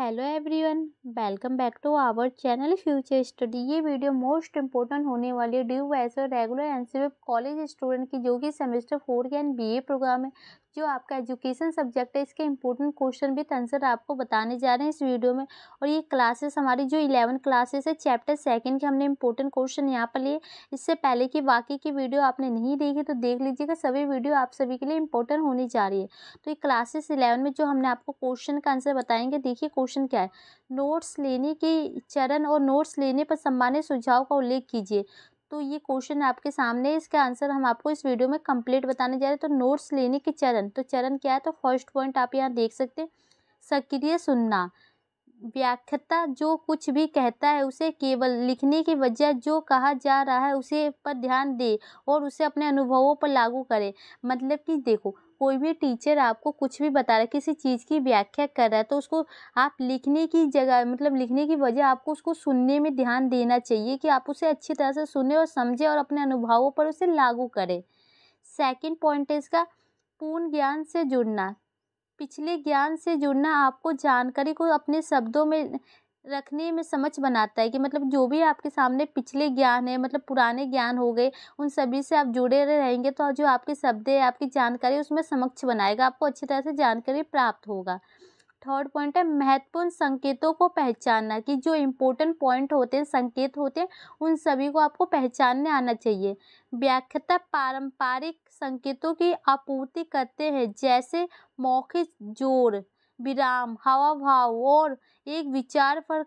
hello everyone welcome back to our channel future study ये video most important होने वाली है DU S regular NCB college student की जो कि सेमेस्टर फोर के एंड बीए प्रोग्राम है जो आपका एजुकेशन सब्जेक्ट है इसके इंपॉर्टेंट क्वेश्चन भी आंसर तो आपको बताने जा रहे हैं इस वीडियो में और ये क्लासेस हमारी जो इलेवन क्लासेस है चैप्टर सेकंड के हमने इंपॉर्टेंट क्वेश्चन यहाँ पर लिए इससे पहले की बाकी की वीडियो आपने नहीं देखी तो देख लीजिएगा सभी वीडियो आप सभी के लिए इंपॉर्टेंट होने जा रही है तो ये क्लासेस इलेवन में जो हमने आपको क्वेश्चन का आंसर बताएंगे देखिए क्वेश्चन क्या है नोट्स लेने के चरण और नोट्स लेने पर सम्मानित सुझाव का उल्लेख कीजिए तो ये क्वेश्चन आपके सामने इसका आंसर हम आपको इस वीडियो में कंप्लीट बताने जा रहे हैं तो नोट्स लेने के चरण तो चरण क्या है तो फर्स्ट पॉइंट आप यहाँ देख सकते हैं सक्रिय सुनना व्याख्यता जो कुछ भी कहता है उसे केवल लिखने की वजह जो कहा जा रहा है उसे पर ध्यान दे और उसे अपने अनुभवों पर लागू करें मतलब कि देखो कोई भी टीचर आपको कुछ भी बता रहा है किसी चीज़ की व्याख्या कर रहा है तो उसको आप लिखने की जगह मतलब लिखने की वजह आपको उसको सुनने में ध्यान देना चाहिए कि आप उसे अच्छी तरह से सुने और समझें और अपने अनुभवों पर उसे लागू करें सेकेंड पॉइंट है इसका पूर्ण ज्ञान से जुड़ना पिछले ज्ञान से जुड़ना आपको जानकारी को अपने शब्दों में रखने में समझ बनाता है कि मतलब जो भी आपके सामने पिछले ज्ञान है मतलब पुराने ज्ञान हो गए उन सभी से आप जुड़े रहेंगे तो जो आपके शब्द है आपकी जानकारी उसमें समक्ष बनाएगा आपको अच्छी तरह से जानकारी प्राप्त होगा थर्ड पॉइंट है महत्वपूर्ण संकेतों को पहचानना कि जो इम्पोर्टेंट पॉइंट होते हैं संकेत होते हैं उन सभी को आपको पहचानने आना चाहिए व्याख्यता पारंपरिक संकेतों की आपूर्ति करते हैं जैसे मौखिक जोर विराम हावाभाव और एक विचार पर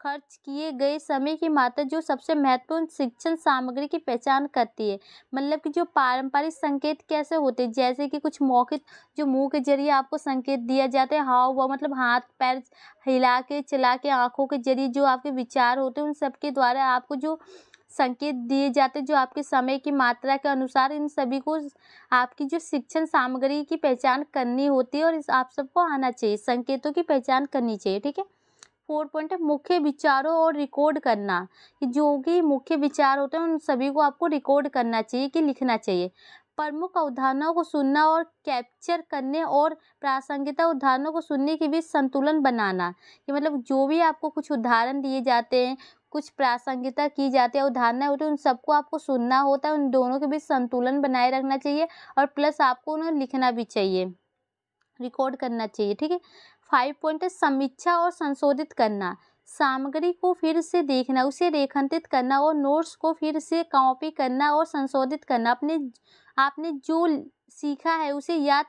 खर्च किए गए समय की मात्रा जो सबसे महत्वपूर्ण शिक्षण सामग्री की पहचान करती है मतलब कि जो पारंपरिक संकेत कैसे होते हैं जैसे कि कुछ मौखिक जो मुंह के जरिए आपको संकेत दिया जाता है हाव भाव मतलब हाथ पैर हिला के चला के आँखों के जरिए जो आपके विचार होते हैं उन सबके द्वारा आपको जो संकेत दिए जाते जो आपके समय की मात्रा के अनुसार इन सभी को आपकी जो शिक्षण सामग्री की पहचान करनी होती है और इस आप सबको आना चाहिए संकेतों की पहचान करनी चाहिए ठीक है फोर पॉइंट है मुख्य विचारों और रिकॉर्ड करना कि जो कि मुख्य विचार होते हैं उन सभी को आपको रिकॉर्ड करना चाहिए कि लिखना चाहिए प्रमुख अवधारणाओं को सुनना और कैप्चर करने और प्रासंगिकता उदाहरणों को सुनने के बीच संतुलन बनाना कि मतलब जो भी आपको कुछ उदाहरण दिए जाते हैं कुछ प्रासंगिकता की जाती है उदाहरणा होती है उन सबको आपको सुनना होता है उन दोनों के बीच संतुलन बनाए रखना चाहिए और प्लस आपको उन्हें लिखना भी चाहिए रिकॉर्ड करना चाहिए ठीक है फाइव पॉइंट है समीक्षा और संशोधित करना सामग्री को फिर से देखना उसे रेखांतित करना और नोट्स को फिर से कॉपी करना और संशोधित करना अपने आपने जो सीखा है उसे याद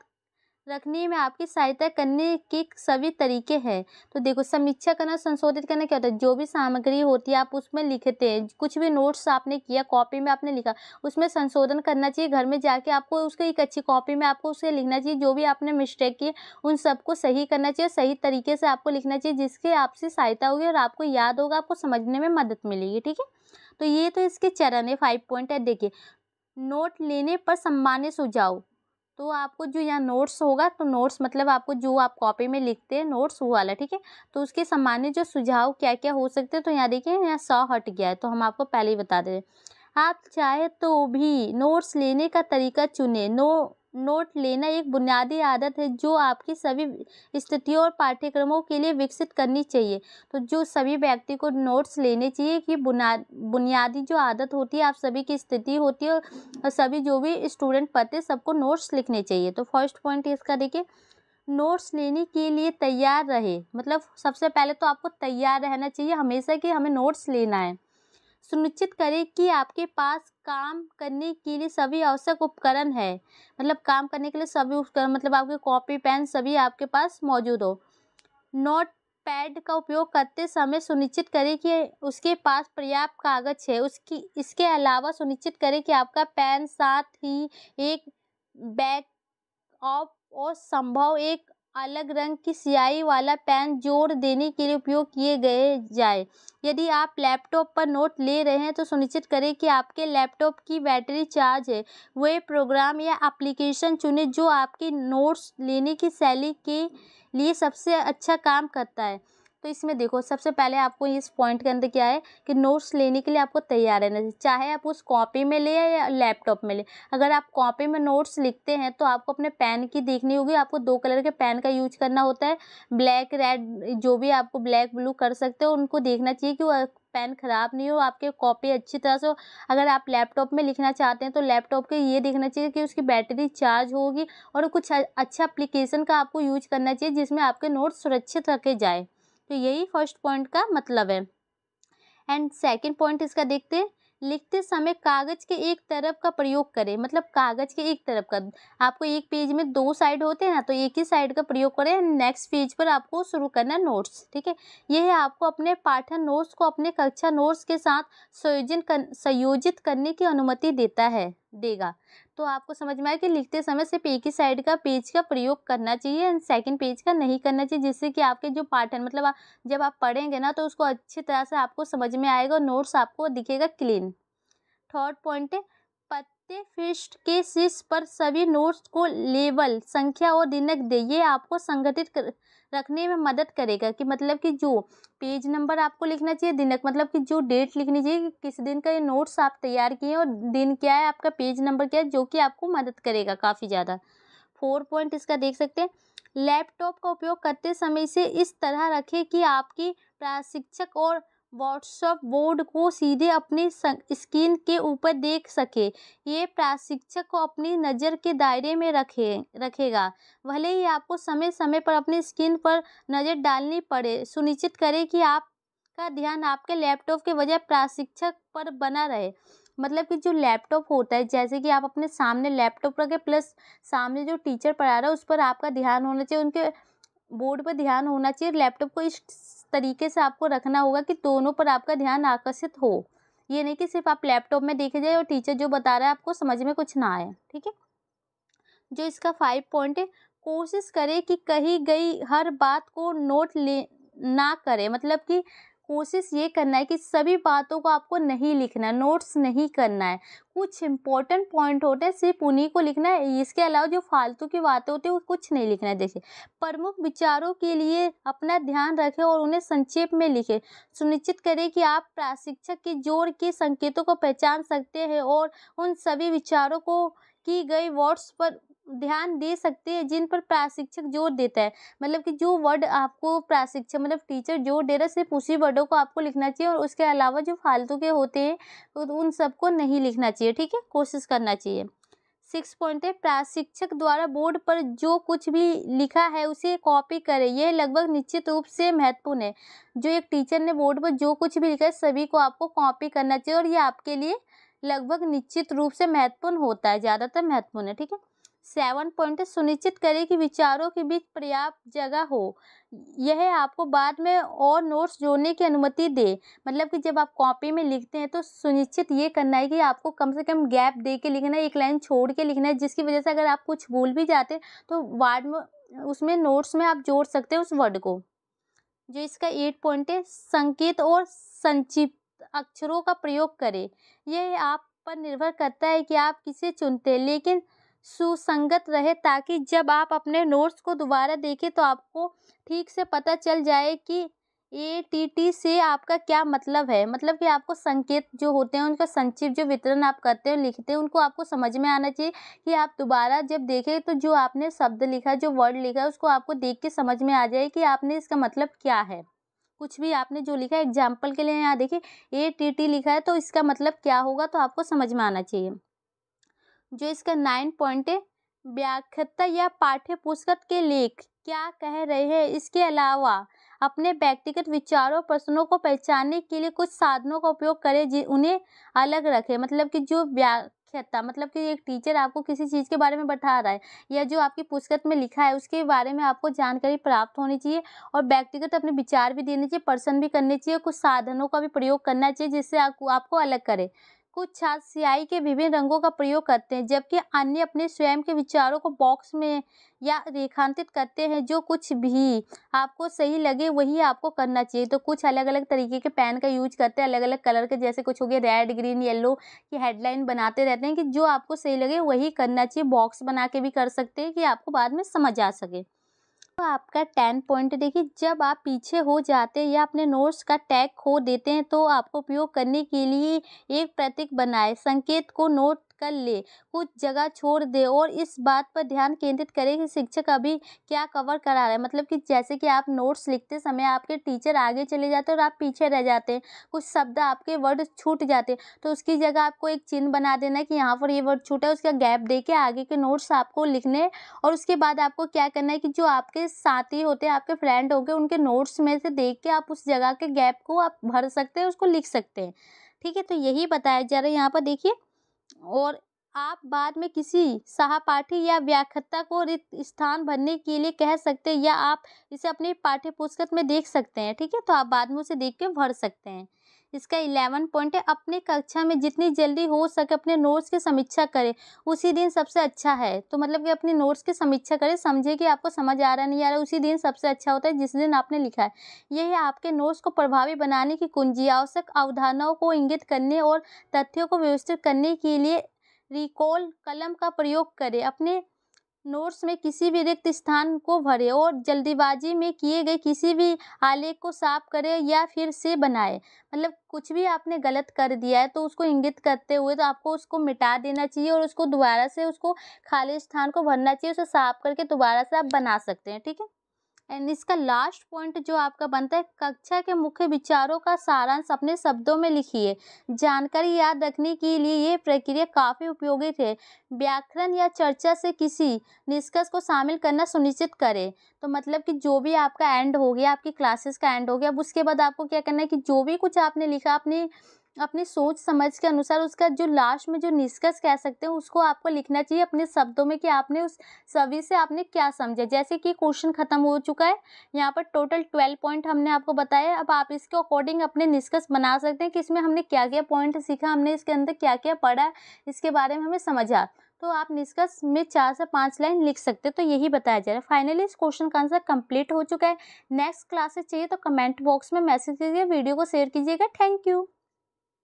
रखने में आपकी सहायता करने के सभी तरीके हैं तो देखो समीक्षा करना संशोधित करना क्या होता है जो भी सामग्री होती है आप उसमें लिखते हैं कुछ भी नोट्स आपने किया कॉपी में आपने लिखा उसमें संशोधन करना चाहिए घर में जाके आपको उसके एक अच्छी कॉपी में आपको उसे लिखना चाहिए जो भी आपने मिस्टेक किए उन सबको सही करना चाहिए सही तरीके से आपको लिखना चाहिए जिसके आपसे सहायता होगी और आपको याद होगा आपको समझने में मदद मिलेगी ठीक है तो ये तो इसके चरण है फाइव पॉइंट है देखिए नोट लेने पर सम्मान्य सुझाव तो आपको जो यहाँ नोट्स होगा तो नोट्स मतलब आपको जो आप कॉपी में लिखते हैं नोट्स वो वाला ठीक है तो उसके सामान्य जो सुझाव क्या क्या हो सकते हैं तो यहाँ देखिए यहाँ सौ हट गया है तो हम आपको पहले ही बता दे रहे आप चाहे तो भी नोट्स लेने का तरीका चुने नो नोट लेना एक बुनियादी आदत है जो आपकी सभी स्थितियों और पाठ्यक्रमों के लिए विकसित करनी चाहिए तो जो सभी व्यक्ति को नोट्स लेने चाहिए कि बुना बुनियादी जो आदत होती है आप सभी की स्थिति होती है और सभी जो भी स्टूडेंट पढ़ते सबको नोट्स लिखने चाहिए तो फर्स्ट पॉइंट इसका देखिए नोट्स लेने के लिए तैयार रहे मतलब सबसे पहले तो आपको तैयार रहना चाहिए हमेशा कि हमें नोट्स लेना है सुनिश्चित करें कि आपके पास काम करने के लिए सभी आवश्यक उपकरण है मतलब काम करने के लिए सभी उपकरण मतलब आपके कॉपी पेन सभी आपके पास मौजूद हो नोट पैड का उपयोग करते समय सुनिश्चित करें कि उसके पास पर्याप्त कागज है उसकी इसके अलावा सुनिश्चित करें कि आपका पेन साथ ही एक बैग ऑफ और संभव एक अलग रंग की स्याही वाला पेन जोड़ देने के लिए उपयोग किए गए जाए यदि आप लैपटॉप पर नोट ले रहे हैं तो सुनिश्चित करें कि आपके लैपटॉप की बैटरी चार्ज है वे प्रोग्राम या एप्लीकेशन चुनें जो आपके नोट्स लेने की शैली के लिए सबसे अच्छा काम करता है तो इसमें देखो सबसे पहले आपको इस पॉइंट के अंदर क्या है कि नोट्स लेने के लिए आपको तैयार रहना चाहिए चाहे आप उस कॉपी में ले या लैपटॉप में ले अगर आप कॉपी में नोट्स लिखते हैं तो आपको अपने पेन की देखनी होगी आपको दो कलर के पेन का यूज करना होता है ब्लैक रेड जो भी आपको ब्लैक ब्लू कर सकते हो उनको देखना चाहिए कि पेन ख़राब नहीं हो आपके कॉपी अच्छी तरह से हो अगर आप लैपटॉप में लिखना चाहते हैं तो लैपटॉप के ये देखना चाहिए कि उसकी बैटरी चार्ज होगी और कुछ अच्छा एप्लीकेशन का आपको यूज करना चाहिए जिसमें आपके नोट्स सुरक्षित रखे जाए तो यही फर्स्ट पॉइंट का मतलब है एंड सेकंड पॉइंट इसका देखते हैं लिखते समय कागज के एक तरफ का प्रयोग करें मतलब कागज के एक तरफ का आपको एक पेज में दो साइड होते हैं ना तो एक ही साइड का प्रयोग करें नेक्स्ट पेज पर आपको शुरू करना नोट्स ठीक है यह है आपको अपने पाठन नोट्स को अपने कक्षा नोट्स के साथ संयोजन कर संयोजित करने की अनुमति देता है देगा तो आपको समझ में आया कि लिखते समय सिर्फ एक ही साइड का पेज का प्रयोग करना चाहिए एंड सेकंड पेज का नहीं करना चाहिए जिससे कि आपके जो पाठन मतलब आ, जब आप पढ़ेंगे ना तो उसको अच्छी तरह से आपको समझ में आएगा नोट्स आपको दिखेगा क्लीन थर्ड पॉइंट पत्ते फिस्ट के शीर्ष पर सभी नोट्स को लेवल संख्या और दिनक दे ये आपको संगठित कर रखने में मदद करेगा कि मतलब कि जो पेज नंबर आपको लिखना चाहिए दिनक मतलब कि जो डेट लिखनी चाहिए किस दिन का ये नोट्स आप तैयार किए और दिन क्या है आपका पेज नंबर क्या है जो कि आपको मदद करेगा काफ़ी ज़्यादा फोर पॉइंट इसका देख सकते हैं लैपटॉप का उपयोग करते समय इसे इस तरह रखें कि आपकी प्रशिक्षक और व्हाट्सअप बोर्ड को सीधे अपनी स्क्रीन के ऊपर देख सके ये प्रशिक्षक को अपनी नज़र के दायरे में रखे रखेगा भले ही आपको समय समय पर अपनी स्क्रीन पर नज़र डालनी पड़े सुनिश्चित करें कि आपका ध्यान आपके लैपटॉप के बजाय प्रशिक्षक पर बना रहे मतलब कि जो लैपटॉप होता है जैसे कि आप अपने सामने लैपटॉप रखें प्लस सामने जो टीचर पढ़ा रहा है उस पर आपका ध्यान होना चाहिए उनके बोर्ड पर ध्यान होना चाहिए लैपटॉप को इस तरीके से आपको रखना होगा कि दोनों पर आपका ध्यान आकर्षित हो ये नहीं कि सिर्फ आप लैपटॉप में देखे जाए और टीचर जो बता रहा है आपको समझ में कुछ ना आए ठीक है जो इसका फाइव पॉइंट है कोशिश करें कि कही गई हर बात को नोट ले ना करें मतलब कि कोशिश ये करना है कि सभी बातों को आपको नहीं लिखना नोट्स नहीं करना है कुछ इंपॉर्टेंट पॉइंट होते हैं सिर्फ उन्हीं को लिखना है इसके अलावा जो फालतू की बातें होती है वो कुछ नहीं लिखना है देखिए प्रमुख विचारों के लिए अपना ध्यान रखें और उन्हें संक्षेप में लिखें सुनिश्चित करें कि आप प्रशिक्षक के जोर के संकेतों को पहचान सकते हैं और उन सभी विचारों को की गई वर्ड्स पर ध्यान दे सकते हैं जिन पर प्रशिक्षक जोर देता है मतलब कि जो वर्ड आपको प्रशिक्षक मतलब टीचर जोर दे रहा है सिर्फ उसी वर्डों को आपको लिखना चाहिए और उसके अलावा जो फालतू के होते हैं तो उन सबको नहीं लिखना चाहिए ठीक है कोशिश करना चाहिए सिक्स पॉइंट है प्रशिक्षक द्वारा बोर्ड पर जो कुछ भी लिखा है उसे कॉपी करें यह लगभग निश्चित रूप से महत्वपूर्ण है जो एक टीचर ने बोर्ड पर जो कुछ भी लिखा है सभी को आपको कॉपी करना चाहिए और ये आपके लिए लगभग निश्चित रूप से महत्वपूर्ण होता है ज़्यादातर महत्वपूर्ण है ठीक है सेवन पॉइंट सुनिश्चित करें कि विचारों के बीच पर्याप्त जगह हो यह आपको बाद में और नोट्स जोड़ने की अनुमति दे मतलब कि जब आप कॉपी में लिखते हैं तो सुनिश्चित ये करना है कि आपको कम से कम गैप दे के लिखना है एक लाइन छोड़ के लिखना है जिसकी वजह से अगर आप कुछ भूल भी जाते तो वार्ड में उसमें नोट्स में आप जोड़ सकते हैं उस वर्ड को जो इसका एट पॉइंट है संकेत और संक्षिप्त अक्षरों का प्रयोग करें यह आप पर निर्भर करता है कि आप किसे चुनते हैं लेकिन सुसंगत रहे ताकि जब आप अपने नोट्स को दोबारा देखें तो आपको ठीक से पता चल जाए कि ए टी टी से आपका क्या मतलब है मतलब कि आपको संकेत जो होते हैं उनका संक्षिप्त जो वितरण आप करते हैं लिखते हैं उनको आपको समझ में आना चाहिए कि आप दोबारा जब देखें तो जो आपने शब्द लिखा जो वर्ड लिखा उसको आपको देख के समझ में आ जाए कि आपने इसका मतलब क्या है कुछ भी आपने जो लिखा है एग्जाम्पल के लिए यहाँ देखिए ए टी टी लिखा है तो इसका मतलब क्या होगा तो आपको समझ में आना चाहिए जो इसका नाइन पॉइंट है व्याख्यता या पाठ्य पुस्तक के लेख क्या कह रहे हैं इसके अलावा अपने व्यक्तिगत विचारों प्रश्नों को पहचानने के लिए कुछ साधनों का उपयोग करें जिन उन्हें अलग रखें मतलब कि जो व्याख्यता मतलब कि एक टीचर आपको किसी चीज़ के बारे में बता रहा है या जो आपकी पुस्तक में लिखा है उसके बारे में आपको जानकारी प्राप्त होनी चाहिए और व्यक्तिगत अपने विचार भी देने चाहिए पर्सन भी करने चाहिए कुछ साधनों का भी प्रयोग करना चाहिए जिससे आपको आपको अलग करे कुछ छात्र स्याही के विभिन्न रंगों का प्रयोग करते हैं जबकि अन्य अपने स्वयं के विचारों को बॉक्स में या रेखांकित करते हैं जो कुछ भी आपको सही लगे वही आपको करना चाहिए तो कुछ अलग अलग तरीके के पेन का यूज करते हैं अलग अलग कलर के जैसे कुछ हो गया रेड ग्रीन येलो की हेडलाइन बनाते रहते हैं कि जो आपको सही लगे वही करना चाहिए बॉक्स बना के भी कर सकते हैं कि आपको बाद में समझ आ सके तो आपका टेन पॉइंट देखिए जब आप पीछे हो जाते हैं या अपने नोट्स का टैग खो देते हैं तो आपको उपयोग करने के लिए एक प्रतीक बनाए संकेत को नोट कर ले कुछ जगह छोड़ दे और इस बात पर ध्यान केंद्रित करें कि शिक्षक अभी क्या कवर करा रहा है मतलब कि जैसे कि आप नोट्स लिखते समय आपके टीचर आगे चले जाते हैं और आप पीछे रह जाते हैं कुछ शब्द आपके वर्ड छूट जाते हैं तो उसकी जगह आपको एक चिन्ह बना देना है कि यहाँ पर ये वर्ड छूटा है उसका गैप दे के आगे के नोट्स आपको लिखने और उसके बाद आपको क्या करना है कि जो आपके साथी होते हैं आपके फ्रेंड हो गए उनके नोट्स में से देख के आप उस जगह के गैप को आप भर सकते हैं उसको लिख सकते हैं ठीक है तो यही बताया जा रहा है यहाँ पर देखिए और आप बाद में किसी सहपाठी या व्याख्याता को रिक्त स्थान भरने के लिए कह सकते हैं या आप इसे अपनी पाठ्य पुस्तक में देख सकते हैं ठीक है तो आप बाद में उसे देख के भर सकते हैं इसका इलेवन पॉइंट है अपने कक्षा में जितनी जल्दी हो सके अपने नोट्स की समीक्षा करें उसी दिन सबसे अच्छा है तो मतलब कि अपने नोट्स की समीक्षा करें समझे कि आपको समझ आ रहा नहीं आ रहा उसी दिन सबसे अच्छा होता है जिस दिन आपने लिखा है यह आपके नोट्स को प्रभावी बनाने की कुंजी आवश्यक अवधारणाओं को इंगित करने और तथ्यों को व्यवस्थित करने के लिए रिकॉल कलम का प्रयोग करें अपने नोट्स में किसी भी रिक्त स्थान को भरें और जल्दीबाजी में किए गए किसी भी आलेख को साफ करें या फिर से बनाएं मतलब कुछ भी आपने गलत कर दिया है तो उसको इंगित करते हुए तो आपको उसको मिटा देना चाहिए और उसको दोबारा से उसको खाली स्थान को भरना चाहिए उसे साफ करके दोबारा से आप बना सकते हैं ठीक है एंड इसका लास्ट पॉइंट जो आपका बनता है कक्षा के मुख्य विचारों का सारांश अपने शब्दों में लिखिए जानकारी याद रखने के लिए ये प्रक्रिया काफ़ी उपयोगी है व्याकरण या चर्चा से किसी निष्कर्ष को शामिल करना सुनिश्चित करें तो मतलब कि जो भी आपका एंड हो गया आपकी क्लासेस का एंड हो गया अब उसके बाद आपको क्या करना है कि जो भी कुछ आपने लिखा अपनी अपनी सोच समझ के अनुसार उसका जो लास्ट में जो निष्कर्ष कह सकते हैं उसको आपको लिखना चाहिए अपने शब्दों में कि आपने उस सभी से आपने क्या समझा जैसे कि क्वेश्चन खत्म हो चुका है यहाँ पर टोटल ट्वेल्व पॉइंट हमने आपको बताया अब आप इसके अकॉर्डिंग अपने निष्कर्ष बना सकते हैं कि इसमें हमने क्या क्या पॉइंट सीखा हमने इसके अंदर क्या क्या पढ़ा इसके बारे में हमें समझा तो आप निष्कर्ष में चार से पाँच लाइन लिख सकते हैं तो यही बताया जा रहा है फाइनली इस क्वेश्चन का आंसर कंप्लीट हो चुका है नेक्स्ट क्लासेस चाहिए तो कमेंट बॉक्स में मैसेज कीजिए वीडियो को शेयर कीजिएगा थैंक यू